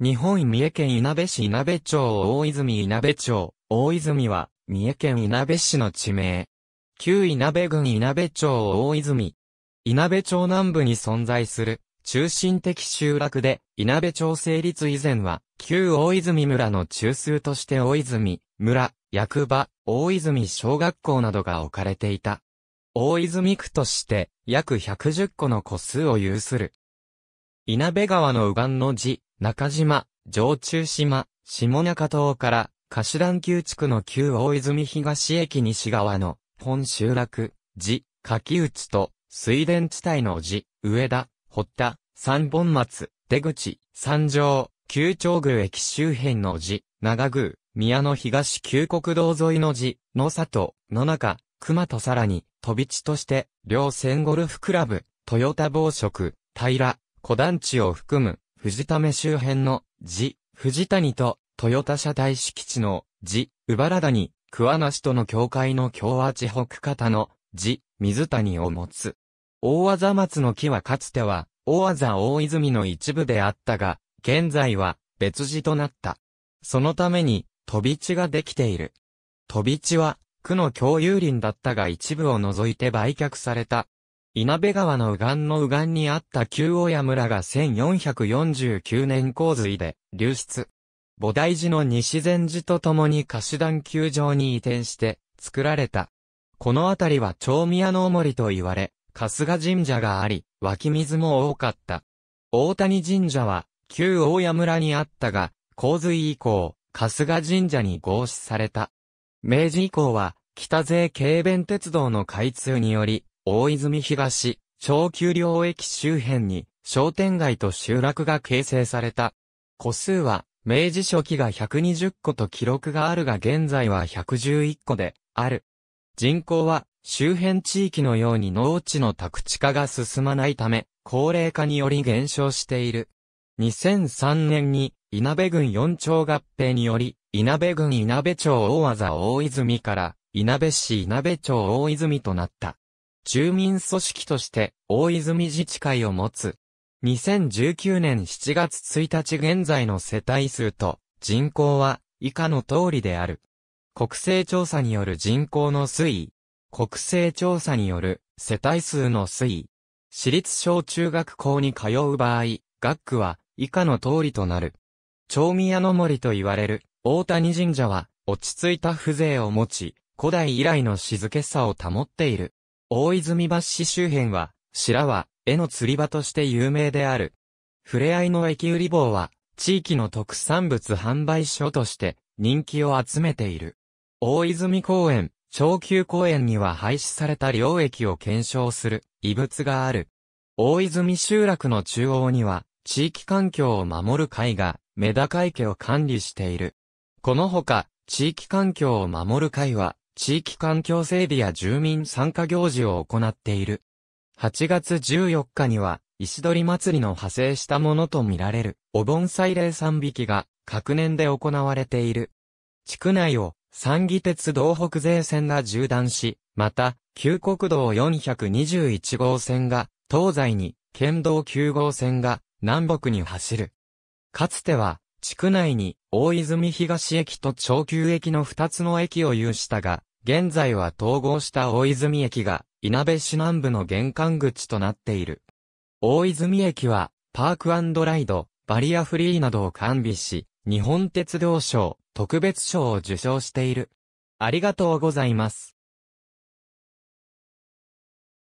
日本三重県稲部市稲部町大泉稲部町、大泉は、三重県稲部市の地名。旧稲部郡稲部町大泉。稲部町南部に存在する、中心的集落で、稲部町成立以前は、旧大泉村の中枢として大泉、村、役場、大泉小学校などが置かれていた。大泉区として、約110個の個数を有する。稲部川の右岸の字、中島、上中島、下中島から、団旧地区の旧大泉東駅西側の、本集落、寺、柿内と、水田地帯の寺、上田、堀田、三本松、出口、三条、旧長宮駅周辺の寺、長宮、宮の東旧国道沿いの寺、野里、野中、熊とさらに、飛び地として、両線ゴルフクラブ、豊田暴食、平、小団地を含む、藤目周辺の、地、藤谷と、豊田社大敷地の、地、うばら谷、桑名市との境界の京和地北方の、地、水谷を持つ。大技松の木はかつては、大技大泉の一部であったが、現在は、別地となった。そのために、飛び地ができている。飛び地は、区の共有林だったが一部を除いて売却された稲部川の右岸の右岸にあった旧大屋村が1449年洪水で流出。菩提寺の西禅寺と共に貸し団球場に移転して作られた。この辺りは長宮の森と言われ、春日神社があり、湧き水も多かった。大谷神社は旧大谷村にあったが、洪水以降、春日神社に合祀された。明治以降は、北勢軽便鉄道の開通により、大泉東、小丘陵駅周辺に商店街と集落が形成された。個数は、明治初期が120個と記録があるが現在は111個で、ある。人口は、周辺地域のように農地の宅地化が進まないため、高齢化により減少している。2003年に、稲部郡4町合併により、稲部郡稲部町大技大泉から、稲部市稲部町大泉となった。住民組織として大泉自治会を持つ。2019年7月1日現在の世帯数と人口は以下の通りである。国勢調査による人口の推移。国勢調査による世帯数の推移。私立小中学校に通う場合、学区は以下の通りとなる。町宮の森と言われる大谷神社は落ち着いた風情を持ち、古代以来の静けさを保っている。大泉橋市周辺は、白は、絵の釣り場として有名である。ふれあいの駅売り棒は、地域の特産物販売所として、人気を集めている。大泉公園、長久公園には廃止された領域を検証する、遺物がある。大泉集落の中央には、地域環境を守る会が、メダカ池を管理している。このほか、地域環境を守る会は、地域環境整備や住民参加行事を行っている。8月14日には、石取祭りの派生したものとみられる、お盆祭礼三匹が、各年で行われている。地区内を、三義鉄道北西線が縦断し、また、旧国道421号線が、東西に、県道9号線が、南北に走る。かつては、地区内に、大泉東駅と長久駅の2つの駅を有したが、現在は統合した大泉駅が、いなべ市南部の玄関口となっている。大泉駅は、パークライド、バリアフリーなどを完備し、日本鉄道賞、特別賞を受賞している。ありがとうございます。